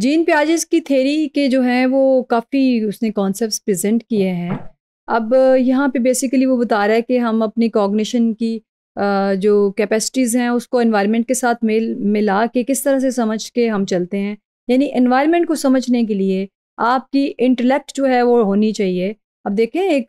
gene Piaget's की theory के जो है वो काफ़ी उसने कॉन्सेप्ट प्रेजेंट किए हैं अब यहाँ पे बेसिकली वो बता रहा है कि हम अपनी कॉग्निशन की जो कैपेसिटीज़ हैं उसको एनवायरनमेंट के साथ मेल मिला के किस तरह से समझ के हम चलते हैं यानी एनवायरनमेंट को समझने के लिए आपकी इंटेलेक्ट जो है वो होनी चाहिए अब देखें एक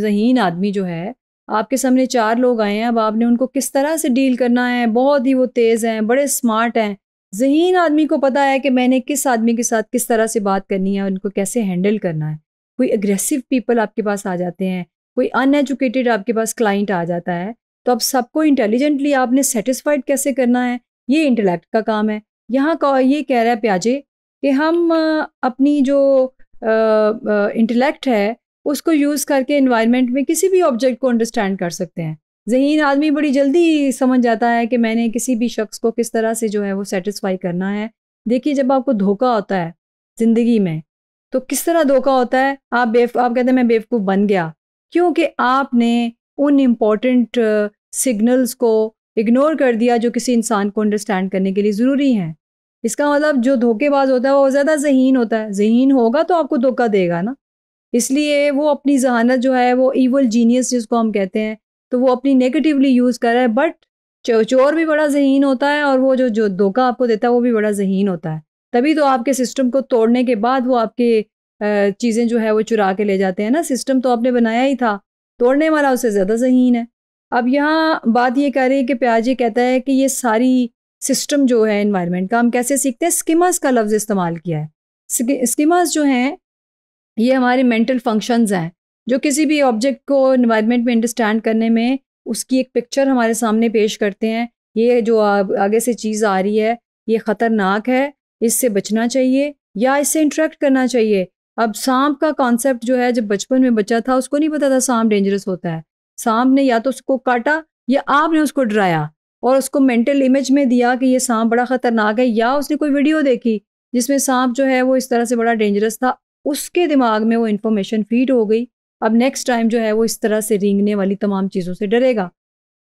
जहीन आदमी जो है आपके सामने चार लोग आए हैं अब आपने उनको किस तरह से डील करना है बहुत ही वो तेज़ हैं बड़े स्मार्ट हैं जहीन आदमी को पता है कि मैंने किस आदमी के साथ किस तरह से बात करनी है उनको कैसे हैंडल करना है कोई अग्रेसिव पीपल आपके पास आ जाते हैं कोई अनएजुकेटेड आपके पास क्लाइंट आ जाता है तो आप सबको इंटेलिजेंटली आपने सेटिस्फाइड कैसे करना है ये इंटेलेक्ट का काम है यहाँ का ये कह रहा है प्याजे कि हम अपनी जो इंटेलेक्ट है उसको यूज़ करके इन्वायरमेंट में किसी भी ऑब्जेक्ट को अंडरस्टैंड कर सकते हैं जहीन आदमी बड़ी जल्दी समझ जाता है कि मैंने किसी भी शख्स को किस तरह से जो है वो सेटिस्फाई करना है देखिए जब आपको धोखा होता है ज़िंदगी में तो किस तरह धोखा होता है आप बेव आप कहते हैं मैं बेवकूफ़ बन गया क्योंकि आपने उन इम्पॉर्टेंट सिग्नल्स को इग्नोर कर दिया जो किसी इंसान को अंडरस्टैंड करने के लिए ज़रूरी हैं इसका मतलब जो धोखेबाज होता है वो ज़्यादा जहीन होता है जहीन होगा तो आपको धोखा देगा ना इसलिए वो अपनी जहानत जो है वो ईवल जीनियस जिसको हम कहते हैं तो वो अपनी नेगेटिवली यूज़ कर रहा है बट चोर भी बड़ा जहीन होता है और वो जो जो धोखा आपको देता है वो भी बड़ा जहीन होता है तभी तो आपके सिस्टम को तोड़ने के बाद वो आपके चीज़ें जो है वो चुरा के ले जाते हैं ना सिस्टम तो आपने बनाया ही था तोड़ने वाला उससे ज़्यादा जहीन है अब यहाँ बात ये कह रही है कि प्याजी कहता है कि ये सारी सिस्टम जो है इन्वायरमेंट का हम कैसे सीखते हैं स्किमस का लफ्ज़ इस्तेमाल किया है स्किमस जो हैं ये हमारे मेंटल फंक्शंस हैं जो किसी भी ऑब्जेक्ट को इन्वायरमेंट में अंडरस्टैंड करने में उसकी एक पिक्चर हमारे सामने पेश करते हैं ये जो आगे से चीज़ आ रही है ये ख़तरनाक है इससे बचना चाहिए या इससे इंट्रैक्ट करना चाहिए अब सांप का कॉन्सेप्ट जो है जब बचपन में बच्चा था उसको नहीं पता था सांप डेंजरस होता है सांप ने या तो उसको काटा या आपने उसको डराया और उसको मेंटल इमेज में दिया कि ये सांप बड़ा ख़तरनाक है या उसने कोई वीडियो देखी जिसमें सांप जो है वो इस तरह से बड़ा डेंजरस था उसके दिमाग में वो इन्फॉर्मेशन फीड हो गई अब नेक्स्ट टाइम जो है वो इस तरह से रेंगने वाली तमाम चीज़ों से डरेगा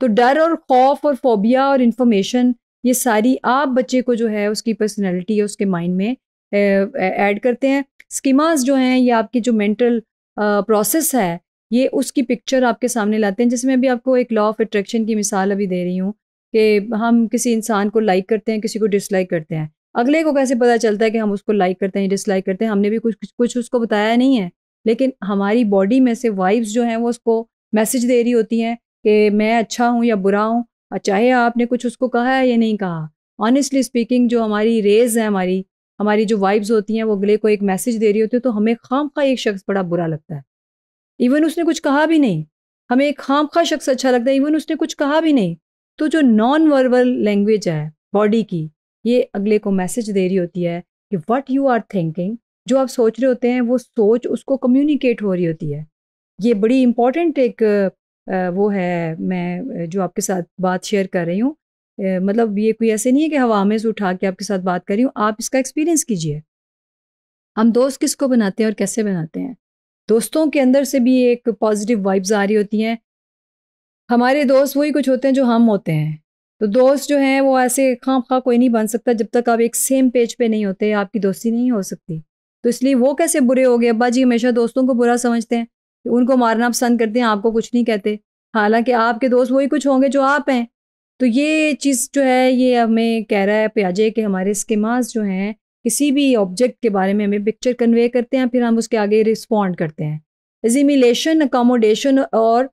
तो डर और खौफ और फोबिया और इन्फॉर्मेशन ये सारी आप बच्चे को जो है उसकी पर्सनैलिटी या उसके माइंड में ऐड करते हैं स्कीमास जो हैं ये आपकी जो मेंटल प्रोसेस है ये उसकी पिक्चर आपके सामने लाते हैं जिसमें भी आपको एक लॉ ऑफ अट्रैक्शन की मिसाल अभी दे रही हूँ कि हम किसी इंसान को लाइक करते हैं किसी को डिसलाइक करते हैं अगले को कैसे पता चलता है कि हम उसको लाइक करते हैं डिसलाइक करते हैं हमने भी कुछ कुछ उसको बताया नहीं है लेकिन हमारी बॉडी में से वाइब्स जो हैं वो उसको मैसेज दे रही होती हैं कि मैं अच्छा हूँ या बुरा हूँ चाहे आपने कुछ उसको कहा है या नहीं कहा ऑनेस्टली स्पीकिंग जो हमारी रेज है हमारी हमारी जो वाइब्स होती हैं वो अगले को एक मैसेज दे रही होती है तो हमें खाम खा एक शख्स बड़ा बुरा लगता है इवन उसने कुछ कहा भी नहीं हमें एक खाम खा शख्स अच्छा लगता है इवन उसने कुछ कहा भी नहीं तो जो नॉन वर्बल लैंग्वेज है बॉडी की ये अगले को मैसेज दे रही होती है कि वट यू आर थिंकिंग जो आप सोच रहे होते हैं वो सोच उसको कम्युनिकेट हो रही होती है ये बड़ी इम्पॉर्टेंट एक वो है मैं जो आपके साथ बात शेयर कर रही हूँ मतलब ये कोई ऐसे नहीं है कि हवा में से उठा के आपके साथ बात कर रही हूँ आप इसका एक्सपीरियंस कीजिए हम दोस्त किसको बनाते हैं और कैसे बनाते हैं दोस्तों के अंदर से भी एक पॉजिटिव वाइब्स आ रही होती हैं हमारे दोस्त वही कुछ होते हैं जो हम होते हैं तो दोस्त जो हैं वो ऐसे खाम खा कोई नहीं बन सकता जब तक आप एक सेम पेज पे नहीं होते आपकी दोस्ती नहीं हो सकती तो इसलिए वो कैसे बुरे हो गए अब्बा जी हमेशा दोस्तों को बुरा समझते हैं कि उनको मारना पसंद करते हैं आपको कुछ नहीं कहते हालांकि आपके दोस्त वही कुछ होंगे जो आप हैं तो ये चीज़ जो है ये हमें कह रहा है प्याजे के हमारे स्किमास जो हैं किसी भी ऑब्जेक्ट के बारे में हमें पिक्चर कन्वे करते हैं फिर हम उसके आगे रिस्पॉन्ड करते हैं एजिमिलेशन अकोमोडेशन और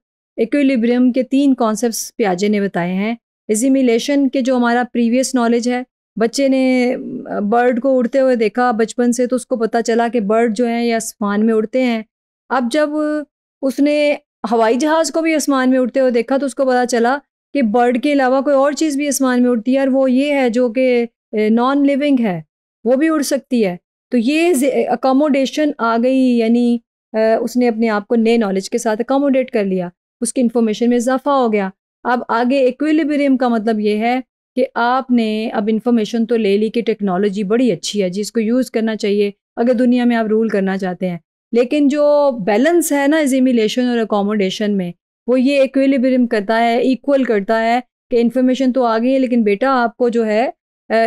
इक्विलिब्रियम के तीन कॉन्सेप्ट प्याजे ने बताए हैं एजिमिलेशन के जो हमारा प्रीवियस नॉलेज है बच्चे ने बर्ड को उड़ते हुए देखा बचपन से तो उसको पता चला कि बर्ड जो हैं ये आसमान में उड़ते हैं अब जब उसने हवाई जहाज़ को भी आसमान में उड़ते हुए देखा तो उसको पता चला कि बर्ड के अलावा कोई और चीज़ भी आसमान में उड़ती है और वो ये है जो कि नॉन लिविंग है वो भी उड़ सकती है तो ये अकोमोडेशन आ गई यानी उसने अपने आप को नए नॉलेज के साथ अकोमोडेट कर लिया उसकी इन्फॉर्मेशन में इजाफा हो गया अब आगे इक्विलिब्रियम का मतलब ये है कि आपने अब इन्फॉर्मेशन तो ले ली कि टेक्नोलॉजी बड़ी अच्छी है जिसको यूज़ करना चाहिए अगर दुनिया में आप रूल करना चाहते हैं लेकिन जो बैलेंस है ना एजिमिलेशन और अकोमोडेशन में वो ये इक्विलिब्रियम करता है इक्वल करता है कि इन्फॉर्मेशन तो आ गई है लेकिन बेटा आपको जो है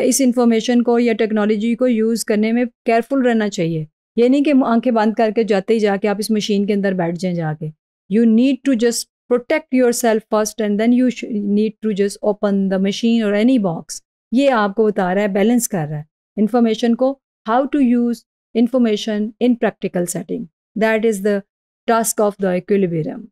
इस इंफॉर्मेशन को या टेक्नोलॉजी को यूज़ करने में केयरफुल रहना चाहिए ये नहीं कि आंखें बंद करके जाते ही जाके आप इस मशीन के अंदर बैठ जाएं जाके you need to just protect yourself first and then you need to just open the machine और एनी बॉक्स ये आपको बता रहा है बैलेंस कर रहा है इन्फॉर्मेशन को how to use information in practical setting that is the task of the equilibrium